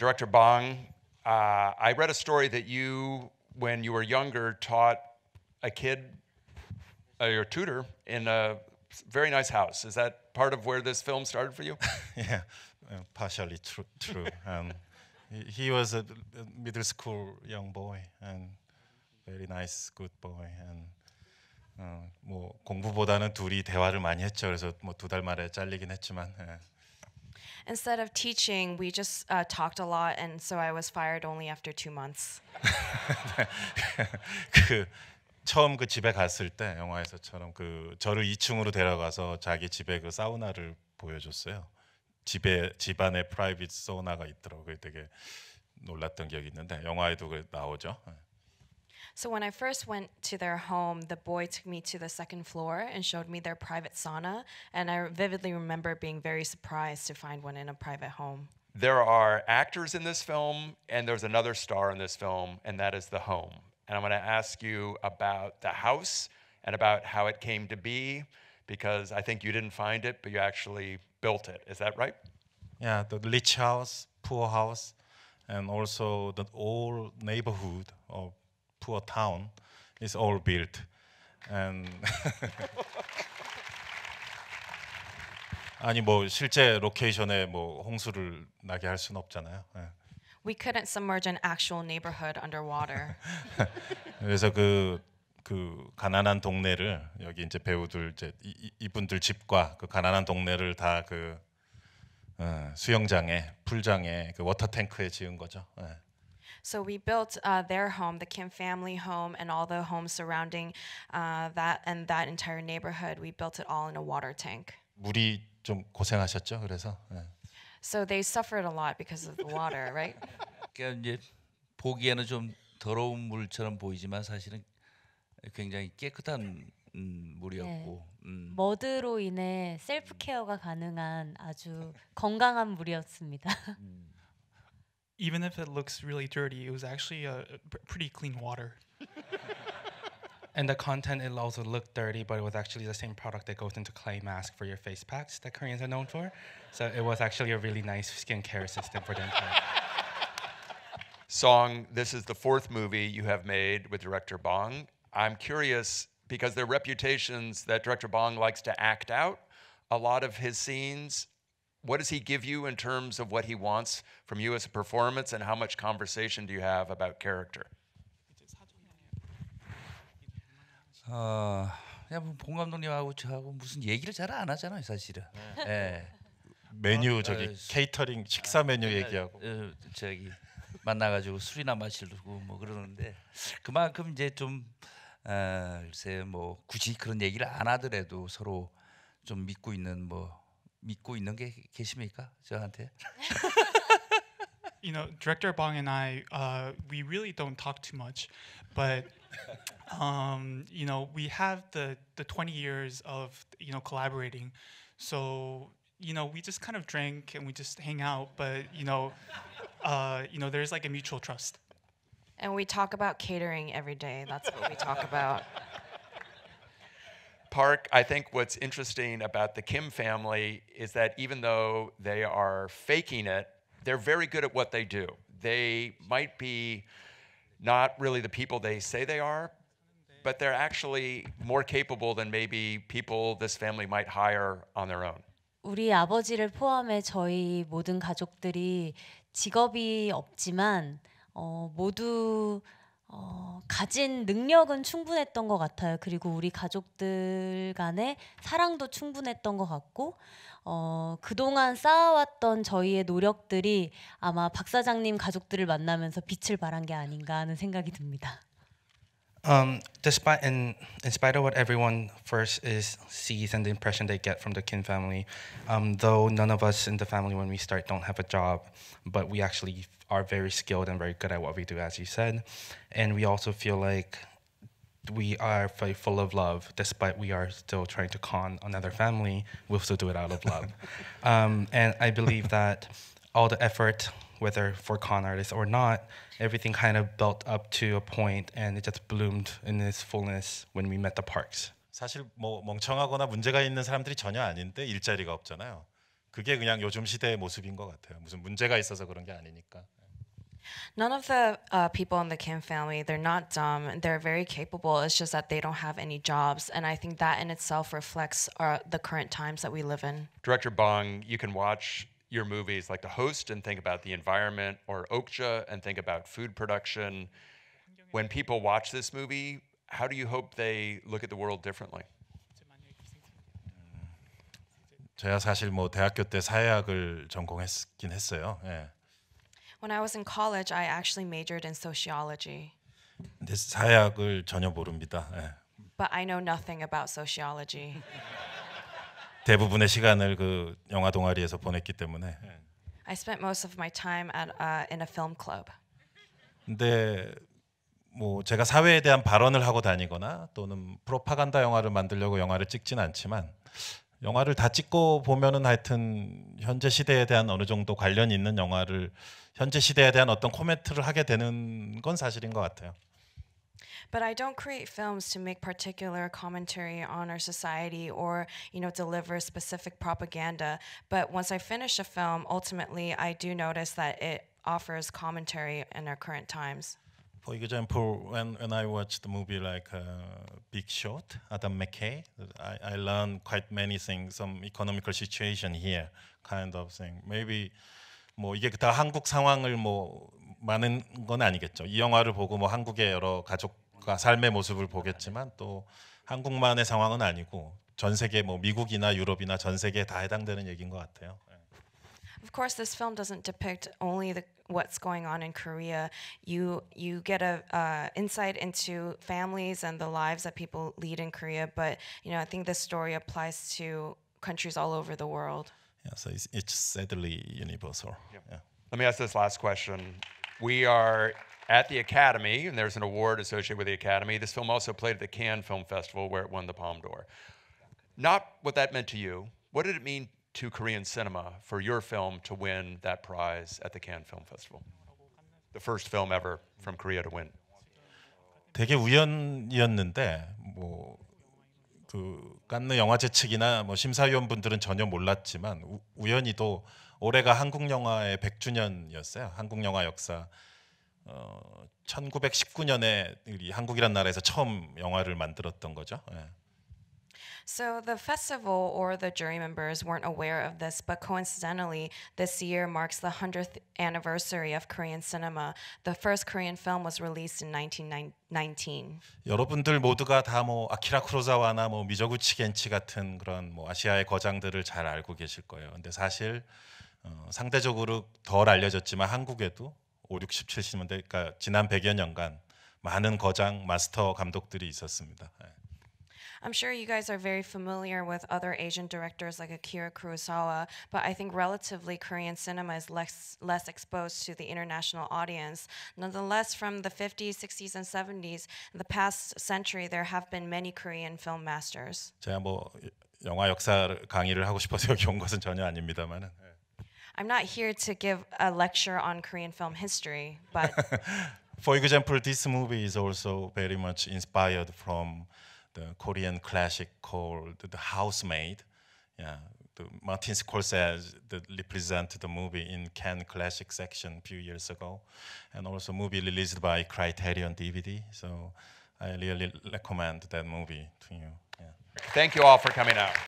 Director Bong, uh, I read a story that you, when you were younger, taught a kid, uh, your tutor, in a very nice house. Is that part of where this film started for you? yeah, uh, partially tr true. um, he, was a, middle school young boy and very nice, good boy. And 어, uh, 뭐 공부보다는 둘이 대화를 많이 했죠. 그래서 두달 만에 잘리긴 했지만. 예. instead of teaching, we just uh, talked a lot, and so I was fired only after two months. 그 처음 그 집에 갔을 때 영화에서처럼 그 저를 2층으로 데려가서 자기 집에 그 사우나를 보여줬어요. 집에 집안에 프라이빗 사우나가 있더라고요. 되게 놀랐던 기억이 있는데 영화에도 그 나오죠. 예. So when I first went to their home, the boy took me to the second floor and showed me their private sauna, and I vividly remember being very surprised to find one in a private home. There are actors in this film, and there's another star in this film, and that is the home. And I'm going to ask you about the house and about how it came to be, because I think you didn't find it, but you actually built it. Is that right? Yeah, the leach house, poor house, and also the old neighborhood of to a town is all built. And 아니 뭐 실제 로케이션에 뭐 홍수를 나게 할 수는 없잖아요. 예. We couldn't submerge an actual neighborhood underwater. 그래서 그, 그 가난한 동네를 여기 이제 배우들 이제 이, 이분들 집과 그 가난한 동네를 다그 어, 수영장에 풀장에 그 워터 탱크에 지은 거죠. 예. So we built uh, their home, the Kim family home, and all the homes surrounding uh, that and that entire neighborhood. We built it all in a water tank. 물이 좀 고생하셨죠. 그래서. 네. So they suffered a lot because of the water, right? 그러니까 이제 보기에는 좀 더러운 물처럼 보이지만 사실은 굉장히 깨끗한 음, 물이었고 네. 음. 인해 셀프 케어가 가능한 아주 건강한 물이었습니다. 음 even if it looks really dirty, it was actually a, uh, pretty clean water. and the content it also looked dirty, but it was actually the same product that goes into clay mask for your face packs that Koreans are known for. So it was actually a really nice skincare system for them. Song, this is the fourth movie you have made with director Bong. I'm curious because there are reputations that director Bong likes to act out a lot of his scenes what does he give you in terms of what he wants from you as a performance and how much conversation do you have about character? 어, 그 감독님하고 저하고 무슨 얘기를 잘 안 하잖아요, 사실은. 예. 네. 메뉴 저기 어, 케이터링 식사 메뉴 아, 얘기하고 저기 만나가지고 술이나 마시려고 뭐 그러는데 그만큼 이제 좀 어, 글쎄 뭐 굳이 그런 얘기를 안 하더라도 서로 좀 믿고 있는 뭐 믿고 있는 게 계십니까? 저한테. you know, Director Bong and I, uh, we really don't talk too much, but um, you know, we have the the 20 years of you know collaborating, so you know, we just kind of drink and we just hang out, but you know, uh, you know, there's like a mutual trust. And we talk about catering every day. That's what we talk about. Park, I think what's interesting about the Kim family is that even though they are faking it, they're very good at what they do. They might be not really the people they say they are, but they're actually more capable than maybe people this family might hire on their own. 우리 아버지를 포함해 저희 모든 가족들이 직업이 없지만 어, 모두 어, 가진 능력은 충분했던 것 같아요. 그리고 우리 가족들 간의 사랑도 충분했던 것 같고, 어, 그동안 쌓아왔던 저희의 노력들이 아마 박 사장님 가족들을 만나면서 빛을 발한 게 아닌가 하는 생각이 듭니다. Um, despite in, in spite of what everyone first is sees and the impression they get from the kin family, um, though none of us in the family when we start don't have a job, but we actually are very skilled and very good at what we do, as you said, and we also feel like we are full of love, despite we are still trying to con another family. We'll still do it out of love, um, and I believe that all the effort whether for con artists or not, everything kind of built up to a point and it just bloomed in its fullness when we met the parks. 사실 뭐 멍청하거나 문제가 있는 사람들이 전혀 아닌데 일자리가 없잖아요. 그게 그냥 요즘 시대의 모습인 것 같아요. 무슨 문제가 있어서 그런 게 아니니까. None of the uh, people in the Kim family, they're not dumb. They're very capable. It's just that they don't have any jobs. And I think that in itself reflects our, uh, the current times that we live in. Director Bong, you can watch your movies, like The Host, and think about the environment, or Okja, and think about food production. When people watch this movie, how do you hope they look at the world differently? 제가 사실 뭐 대학교 때 사회학을 전공했긴 했어요. 예. When I was in college, I actually majored in sociology. 근데 사회학을 전혀 모릅니다. 예. But I know nothing about sociology. 대부분의 시간을 그 영화 동아리에서 보냈기 때문에. I spent most of my time at, uh, in a film club. 근데 뭐 제가 사회에 대한 발언을 하고 다니거나 또는 프로파간다 영화를 만들려고 영화를 찍진 않지만 영화를 다 찍고 보면은 하여튼 현재 시대에 대한 어느 정도 관련 있는 영화를 현재 시대에 대한 어떤 코멘트를 하게 되는 건 사실인 것 같아요. But I don't create films to make particular commentary on our society or, you know, deliver specific propaganda. But once I finish a film, ultimately I do notice that it offers commentary in our current times. For example, when, when I watched the movie like uh, Big Short, Adam McKay, I, I learned quite many things, some economical situation here kind of thing. Maybe 뭐 이게 다 한국 상황을 뭐 많은 건 아니겠죠. 이 영화를 보고 뭐 한국의 여러 가족 삶의 모습을 보겠지만 또 한국만의 상황은 아니고 전 세계 뭐 미국이나 유럽이나 전 세계에 다 해당되는 얘기인 것 같아요. Of course, this film doesn't depict only the, what's going on in Korea. You you get a uh, insight into families and the lives that people lead in Korea. But you know, I think this story applies to countries all over the world. Yeah, so it's, it's sadly universal. Yeah. Yeah. Let me ask this last question. We are at the Academy, and there's an award associated with the Academy. This film also played at the Cannes Film Festival, where it won the Palme d'Or. Not what that meant to you. What did it mean to Korean cinema for your film to win that prize at the Cannes Film Festival? The first film ever from Korea to win. 되게 우연이었는데 뭐. 깐느 영화제 측이나 뭐 심사위원분들은 전혀 몰랐지만 우, 우연히도 올해가 한국 영화의 100주년이었어요. 한국 영화 역사 어, 1919년에 우리 한국이란 나라에서 처음 영화를 만들었던 거죠. 예. So the festival or the jury members weren't aware of this, but coincidentally, this year marks the 100th anniversary of Korean cinema. The first Korean film was released in 1919. 여러분들 모두가 다 뭐 아키라 쿠로사와나 뭐 미저구치 겐치 같은 그런 뭐 아시아의 거장들을 잘 알고 계실 거예요. 근데 사실 어, 상대적으로 덜 알려졌지만 한국에도 5, 60, 70년대 그러니까 지난 100여 년간 많은 거장 마스터 감독들이 있었습니다. I'm sure you guys are very familiar with other Asian directors like Akira Kurosawa, but I think relatively Korean cinema is less less exposed to the international audience. Nonetheless, from the 50s, 60s, and 70s, the past century, there have been many Korean film masters. 제가 뭐 영화 역사 강의를 하고 싶어서 여기 온 것은 전혀 아닙니다만은. I'm not here to give a lecture on Korean film history, but for example, this movie is also very much inspired from the Korean classic called The Housemaid. Yeah, the Martin Scorsese that represented the movie in Cannes Classic section a few years ago, and also movie released by Criterion DVD. So I really recommend that movie to you. Yeah. Thank you all for coming out.